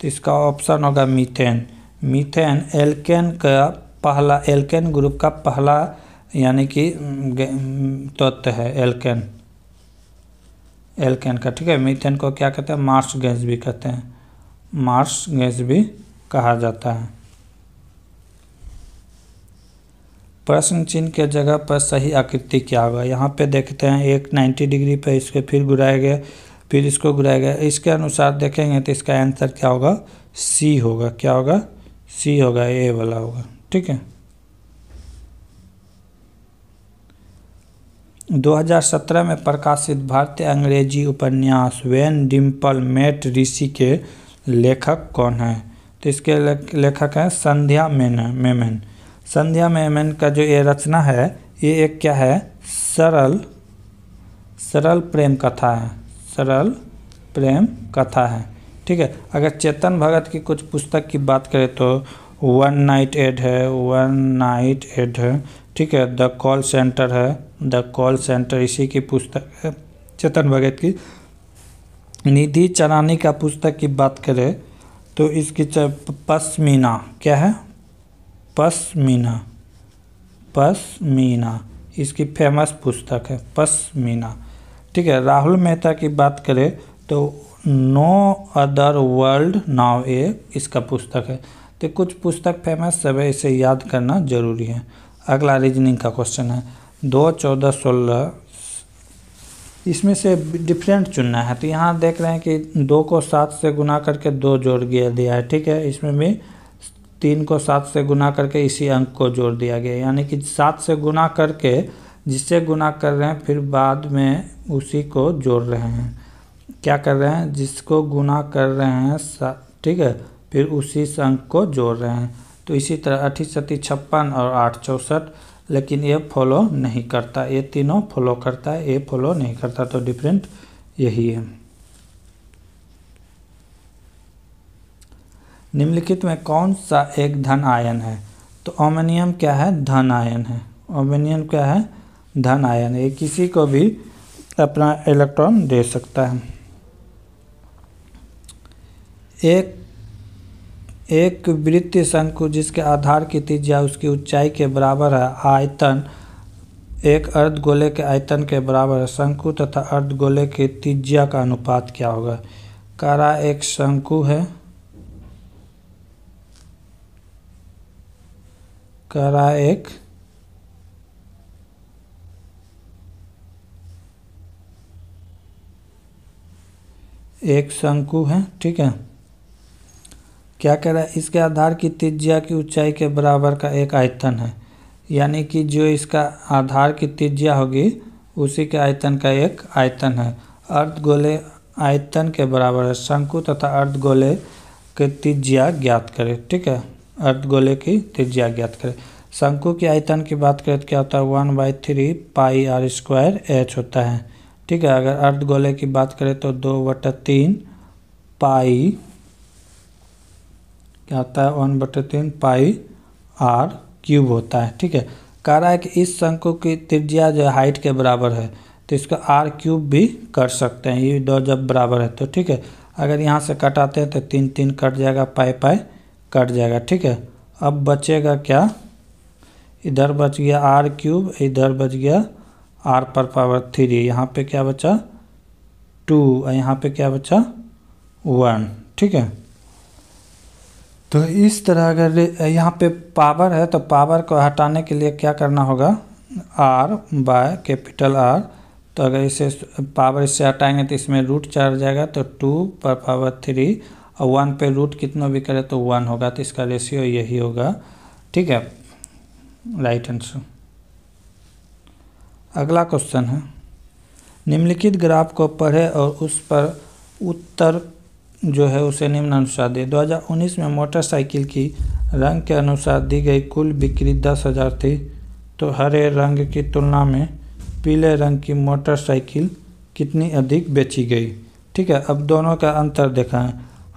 तो इसका ऑप्शन होगा मीथेन मीथेन एल्केन का पहला एल्केन ग्रुप का पहला यानी कि तत्व है एल्केन एल्केन का ठीक है मीथेन को क्या कहते हैं मार्स गैस भी कहते हैं मार्स गैस भी कहा जाता है प्रश्न चिन्ह के जगह पर सही आकृति क्या होगा यहाँ पे देखते हैं एक 90 डिग्री पर इसके फिर घुराए गए फिर इसको घुराया गया इसके अनुसार देखेंगे तो इसका आंसर क्या होगा सी होगा क्या होगा सी होगा ए वाला होगा ठीक है 2017 में प्रकाशित भारतीय अंग्रेजी उपन्यास वेन डिम्पल मेट ऋषि के लेखक कौन हैं तो इसके लेखक हैं संध्या मेन मेमेन संध्या मेमन का जो ये रचना है ये एक क्या है सरल सरल प्रेम कथा है सरल प्रेम कथा है ठीक है अगर चेतन भगत की कुछ पुस्तक की बात करें तो वन नाइट एड है वन नाइट एड है ठीक है द कॉल सेंटर है द कॉल सेंटर इसी की पुस्तक है चेतन भगत की निधि चरानी का पुस्तक की बात करें तो इसकी पश्मीना क्या है पश्मीना पश्मीना इसकी फेमस पुस्तक है पश्मीना ठीक है राहुल मेहता की बात करें तो नो अदर वर्ल्ड नाव ए इसका पुस्तक है तो कुछ पुस्तक फेमस सब है इसे याद करना जरूरी है अगला रीजनिंग का क्वेश्चन है दो चौदह सोलह इसमें से डिफरेंट चुनना है तो यहाँ देख रहे हैं कि दो को सात से गुना करके दो जोड़ गया दिया है ठीक है इसमें भी तीन को सात से गुना करके इसी अंक को जोड़ दिया गया यानी कि सात से गुना करके जिससे गुना कर रहे हैं फिर बाद में उसी को जोड़ रहे हैं क्या कर रहे हैं जिसको गुना कर रहे हैं ठीक है फिर उसी संख को जोड़ रहे हैं तो इसी तरह अठी सती छप्पन और आठ चौंसठ लेकिन ये फॉलो नहीं करता ये तीनों फॉलो करता है ये फॉलो नहीं करता तो डिफरेंट यही है निम्नलिखित में कौन सा एक धन आयन है तो ओमेनियम क्या है धन आयन है ओमेनियम क्या है धन आयन ये किसी को भी अपना इलेक्ट्रॉन दे सकता है एक एक वृत्तीय शंकु जिसके आधार की त्रिज्या उसकी ऊंचाई के बराबर है आयतन एक अर्ध गोले के आयतन के बराबर है शंकु तथा अर्ध गोले के त्रिज्या का अनुपात क्या होगा कारा एक शंकु है कारा एक एक शंकु है ठीक है क्या कह रहा है इसके आधार की त्रिज्या की ऊंचाई के बराबर का एक आयतन है यानी कि जो इसका आधार की त्रिज्या होगी उसी के आयतन का एक आयतन है अर्ध गोले आयतन के बराबर है शंकु तथा अर्ध गोले की त्रिज्या ज्ञात करें ठीक है अर्ध गोले की त्रिज्या ज्ञात करें शंकु के आयतन की बात करें तो क्या होता है one by three pi r square h होता है ठीक है अगर अर्धगोले की बात करें तो दो बट तीन पाई क्या होता है वन बटे तीन पाई आर क्यूब होता है ठीक है कह रहा है कि इस शंकु की त्रिज्या जो हाइट के बराबर है तो इसका आर क्यूब भी कर सकते हैं ये दो जब बराबर है तो ठीक है अगर यहाँ से कटाते हैं तो तीन तीन कट जाएगा पाई पाए कट जाएगा ठीक है अब बचेगा क्या इधर बच गया आर क्यूब इधर बच गया आर पर पावर थ्री यहाँ पे क्या बचा टू और यहाँ पे क्या बचा वन ठीक है तो इस तरह अगर यहाँ पे पावर है तो पावर को हटाने के लिए क्या करना होगा आर बाय कैपिटल आर तो अगर इसे पावर इससे हटाएंगे तो इसमें रूट चार जाएगा तो टू पर पावर थ्री और वन पे रूट कितना भी करे तो वन होगा तो इसका रेशियो यही होगा ठीक है राइट आंसर अगला क्वेश्चन है निम्नलिखित ग्राफ को पढ़े और उस पर उत्तर जो है उसे निम्न अनुसार दे 2019 में मोटरसाइकिल की रंग के अनुसार दी गई कुल बिक्री दस हज़ार थी तो हरे रंग की तुलना में पीले रंग की मोटरसाइकिल कितनी अधिक बेची गई ठीक है अब दोनों का अंतर देखें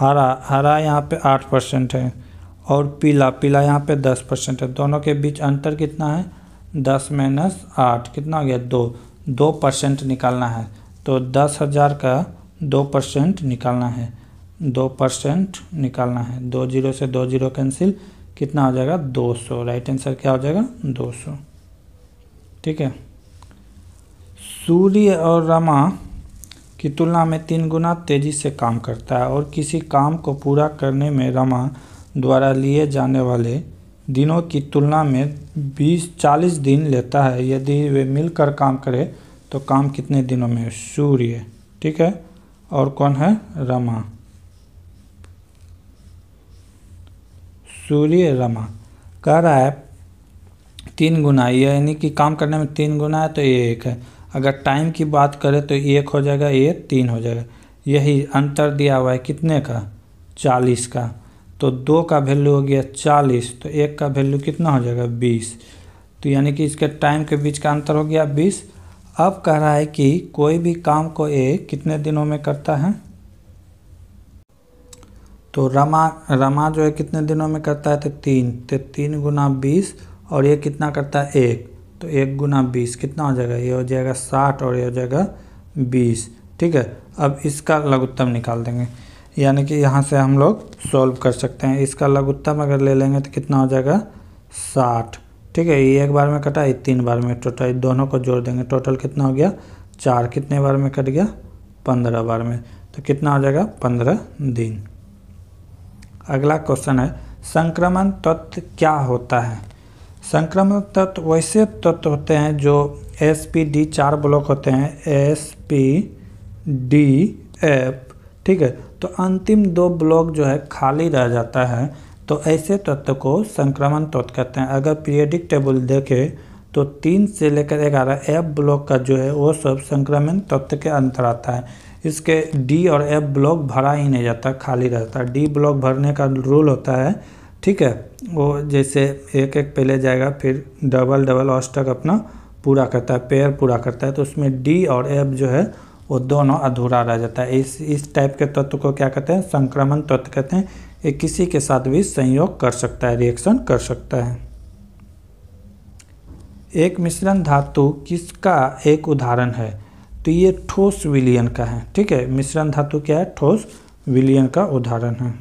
हरा हरा यहाँ पे आठ परसेंट है और पीला पीला यहाँ पे दस परसेंट है दोनों के बीच अंतर कितना है दस माइनस आठ कितना हो गया दो दो परसेंट निकालना है तो दस हज़ार का दो परसेंट निकालना है दो परसेंट निकालना है दो जीरो से दो जीरो कैंसिल कितना हो जाएगा दो सौ राइट आंसर क्या हो जाएगा दो सौ ठीक है सूर्य और रमा की तुलना में तीन गुना तेज़ी से काम करता है और किसी काम को पूरा करने में रमा द्वारा लिए जाने वाले दिनों की तुलना में 20-40 दिन लेता है यदि वे मिलकर काम करें तो काम कितने दिनों में सूर्य ठीक है और कौन है रमा सूर्य रमा कह रहा है तीन गुना यानी कि काम करने में तीन गुना है तो ये एक है अगर टाइम की बात करें तो एक हो जाएगा ये तीन हो जाएगा यही अंतर दिया हुआ है कितने का चालीस का तो दो का वैल्यू हो गया चालीस तो एक का वैल्यू कितना हो जाएगा बीस तो यानी कि इसके टाइम के बीच का अंतर हो गया बीस अब कह रहा है कि कोई भी काम को ये कितने दिनों में करता है तो रमा रमा जो है कितने दिनों में करता है तो तीन तो तीन गुना बीस और ये कितना करता है एक तो एक गुना बीस कितना हो जाएगा ये हो जाएगा साठ और ये हो जाएगा बीस ठीक है अब इसका लघुत्तम निकाल देंगे यानी कि यहाँ से हम लोग सॉल्व कर सकते हैं इसका लघुत्तम अगर ले लेंगे तो कितना हो जाएगा साठ ठीक है ये एक बार में कटा ये तीन बार में टोटल दोनों को जोड़ देंगे टोटल कितना हो गया चार कितने बार में कट गया पंद्रह बार में तो कितना हो जाएगा पंद्रह दिन अगला क्वेश्चन है संक्रमण तत्व क्या होता है संक्रमण तत्व वैसे तत्व होते हैं जो एस पी डी चार ब्लॉक होते हैं एस पी डी एफ ठीक है तो अंतिम दो ब्लॉक जो है खाली रह जाता है तो ऐसे तत्व को संक्रमण तत्व कहते हैं अगर पीरियडिक टेबल देखें तो तीन से लेकर ग्यारह एफ ब्लॉक का जो है वो सब संक्रमण तत्व के अंतर आता है इसके डी और एफ ब्लॉक भरा ही नहीं जाता खाली रहता है डी ब्लॉक भरने का रूल होता है ठीक है वो जैसे एक एक पहले जाएगा फिर डबल डबल ऑस्टक अपना पूरा करता है पेयर पूरा करता है तो उसमें डी और एफ जो है वो दोनों अधूरा रह जाता है इस इस टाइप के तत्व को क्या कहते हैं संक्रमण तत्व कहते हैं ये किसी के साथ भी संयोग कर सकता है रिएक्शन कर सकता है एक मिश्रण धातु किसका एक उदाहरण है तो ये ठोस विलियन का है ठीक है मिश्रण धातु क्या है ठोस विलियन का उदाहरण है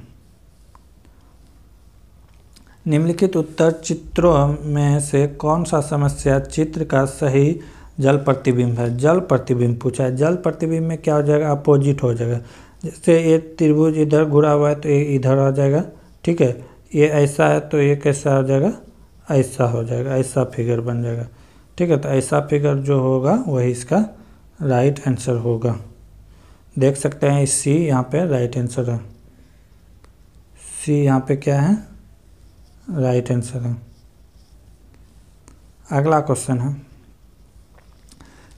निम्नलिखित उत्तर चित्रों में से कौन सा समस्या चित्र का सही जल प्रतिबिंब है जल प्रतिबिंब पूछा है जल प्रतिबिंब में क्या हो जाएगा अपोजिट हो जाएगा जैसे ये त्रिभुज इधर घुरा हुआ है तो ये इधर आ जाएगा ठीक है ये ऐसा है तो ये कैसा हो जाएगा ऐसा हो जाएगा ऐसा फिगर बन जाएगा ठीक है तो ऐसा फिगर जो होगा वही इसका राइट आंसर होगा देख सकते हैं सी यहाँ पे राइट आंसर है सी यहाँ पे क्या है राइट आंसर है अगला क्वेश्चन है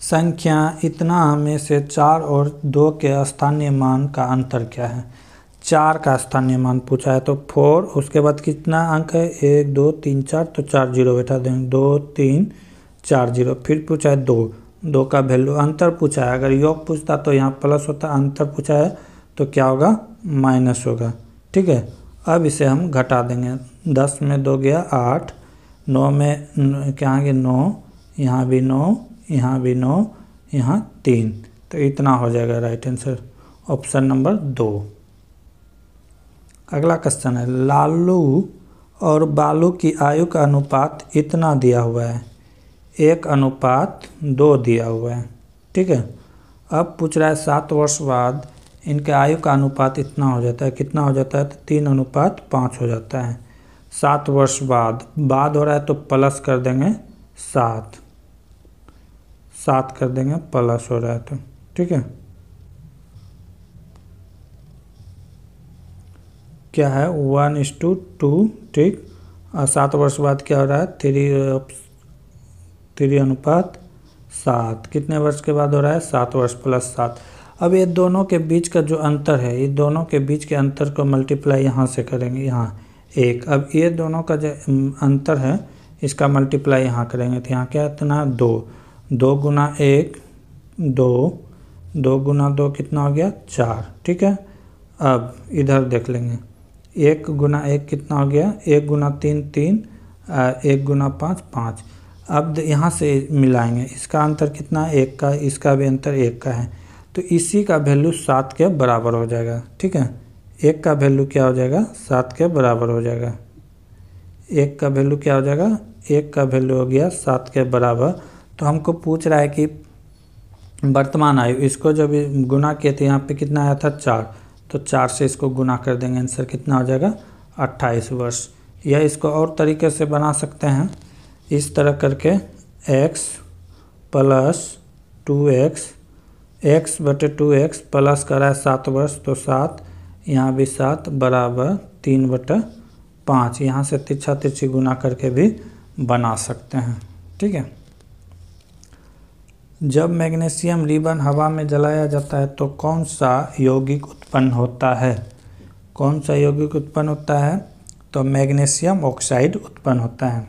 संख्या इतना में से चार और दो के स्थानीय मान का अंतर क्या है चार का स्थानीय मान पूछा है तो फोर उसके बाद कितना अंक है एक दो तीन चार तो चार जीरो बैठा देंगे दो तीन चार जीरो फिर पूछा है दो दो का वैल्यू अंतर पूछा है अगर योग पूछता तो यहाँ प्लस होता अंतर पूछा है तो क्या होगा माइनस होगा ठीक है अब इसे हम घटा देंगे दस में दो गया आठ नौ में आगे नौ यहाँ भी नौ यहाँ भी नौ यहाँ तीन तो इतना हो जाएगा राइट आंसर ऑप्शन नंबर दो अगला क्वेश्चन है लालू और बालू की आयु का अनुपात इतना दिया हुआ है एक अनुपात दो दिया हुआ है ठीक है अब पूछ रहा है सात वर्ष बाद इनके आयु का अनुपात इतना हो जाता है कितना हो जाता है तो तीन अनुपात पाँच हो जाता है सात वर्ष बाद बाद हो रहा है तो प्लस कर देंगे सात सात कर देंगे प्लस हो रहा है तो ठीक है क्या है वन इस टू टू ठीक और सात वर्ष बाद क्या हो रहा है थ्री थ्री अनुपात सात कितने वर्ष के बाद हो रहा है सात वर्ष प्लस सात अब ये दोनों के बीच का जो अंतर है ये दोनों के बीच के अंतर को मल्टीप्लाई यहाँ से करेंगे यहाँ एक अब ये दोनों का जो अंतर है इसका मल्टीप्लाई यहाँ करेंगे तो यहाँ क्या इतना दो दो गुना एक दो दो गुना दो कितना हो गया चार ठीक है अब इधर देख लेंगे एक गुना एक कितना हो गया एक गुना तीन तीन एक गुना पाँच पाँच अब यहाँ से मिलाएंगे इसका अंतर कितना एक का इसका भी अंतर एक का है तो इसी का वैल्यू सात के बराबर हो जाएगा ठीक है एक का वैल्यू क्या हो जाएगा सात के बराबर हो जाएगा एक का वैल्यू क्या हो जाएगा एक का वैल्यू हो गया सात के बराबर तो हमको पूछ रहा है कि वर्तमान आयु इसको जब गुना किए थे यहाँ पे कितना आया था चार तो चार से इसको गुना कर देंगे आंसर कितना हो जाएगा अट्ठाईस वर्ष या इसको और तरीके से बना सकते हैं इस तरह करके x plus two x x बटे टू एक्स प्लस करा है सात वर्ष तो सात यहाँ भी सात बराबर तीन बटे पाँच यहाँ से तिरछा तिरछी गुना करके भी बना सकते हैं ठीक है जब मैग्नीशियम रिबन हवा में जलाया जाता है तो कौन सा यौगिक उत्पन्न होता है कौन सा यौगिक उत्पन्न होता है तो मैग्नीशियम ऑक्साइड उत्पन्न होता है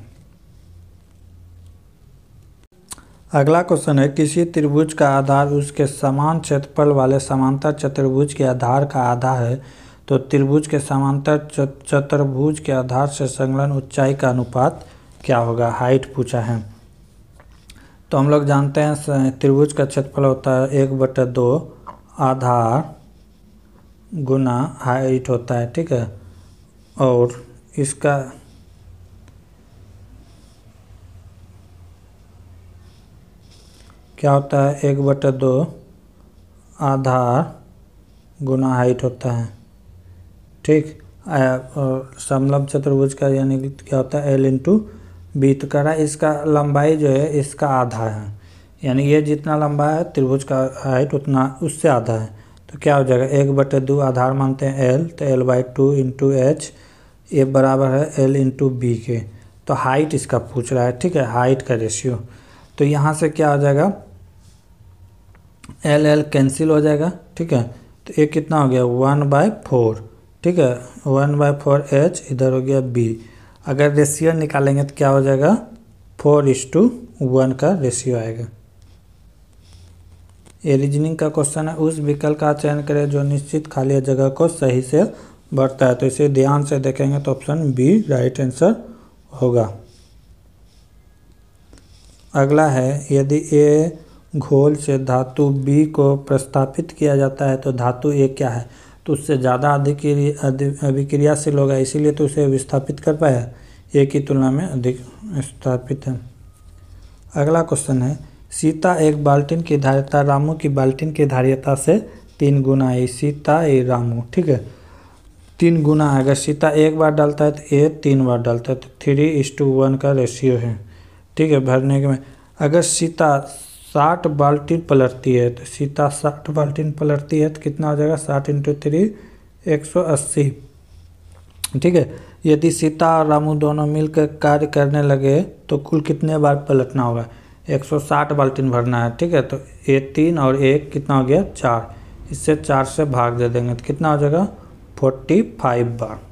अगला क्वेश्चन है किसी त्रिभुज का आधार उसके समान क्षेत्रफल वाले समांतर चतुर्भुज के आधार का आधा है तो त्रिभुज के समांतर चतुर्भुज के आधार से संलग्न ऊंचाई का अनुपात क्या होगा हाइट पूछा है तो हम लोग जानते हैं त्रिभुज का क्षेत्रफल होता है एक बटे दो आधार गुना हाइट होता है ठीक है और इसका क्या होता है एक बटे दो आधार गुना हाइट होता है ठीक और चतुर्भुज का यानी क्या होता है एल इंटू बीतकरा इसका लंबाई जो है इसका आधा है यानी ये जितना लंबा है त्रिभुज का हाइट उतना उससे आधा है तो क्या हो जाएगा एक बटे दो आधार मानते हैं एल तो L by two into h ये बराबर है एल इंटू बी के तो हाइट इसका पूछ रहा है ठीक है हाइट का रेशियो तो यहाँ से क्या हो जाएगा एल एल कैंसिल हो जाएगा ठीक है तो ये कितना हो गया वन बाय फोर ठीक है वन बाय फोर एच इधर हो गया बी अगर रेशियो निकालेंगे तो क्या हो जाएगा फोर इस टू वन का रेशियो आएगा ये रीजनिंग का क्वेश्चन है उस विकल्प का चयन करें जो निश्चित खाली जगह को सही से बढ़ता है तो इसे ध्यान से देखेंगे तो ऑप्शन बी राइट आंसर होगा अगला है यदि ए घोल से धातु बी को प्रस्तापित किया जाता है तो धातु ए क्या है तो उससे ज़्यादा अधिक अभिक्रियाशील होगा इसीलिए तो उसे विस्थापित कर पाया एक की तुलना में अधिक स्थापित है अगला क्वेश्चन है सीता एक बाल्टीन की धार्यता रामू की बाल्टीन की धार्यता से तीन गुना आई सीता ए रामू ठीक है तीन गुना अगर सीता एक बार डालता है तो ए तीन बार डालता है तो थ्री इस टू वन का रेशियो है ठीक है भरने के में अगर सीता साठ बाल्टीन पलटती है तो सीता साठ बाल्टी पलटती है तो कितना हो जाएगा साठ इंटू थ्री एक सौ अस्सी ठीक है यदि सीता और रामू दोनों मिलकर कार्य करने लगे तो कुल कितने बार पलटना होगा एक सौ साठ बाल्टीन भरना है ठीक है तो ए तीन और एक कितना हो गया चार इससे चार से भाग दे देंगे तो कितना हो जाएगा फोर्टी फाइव बार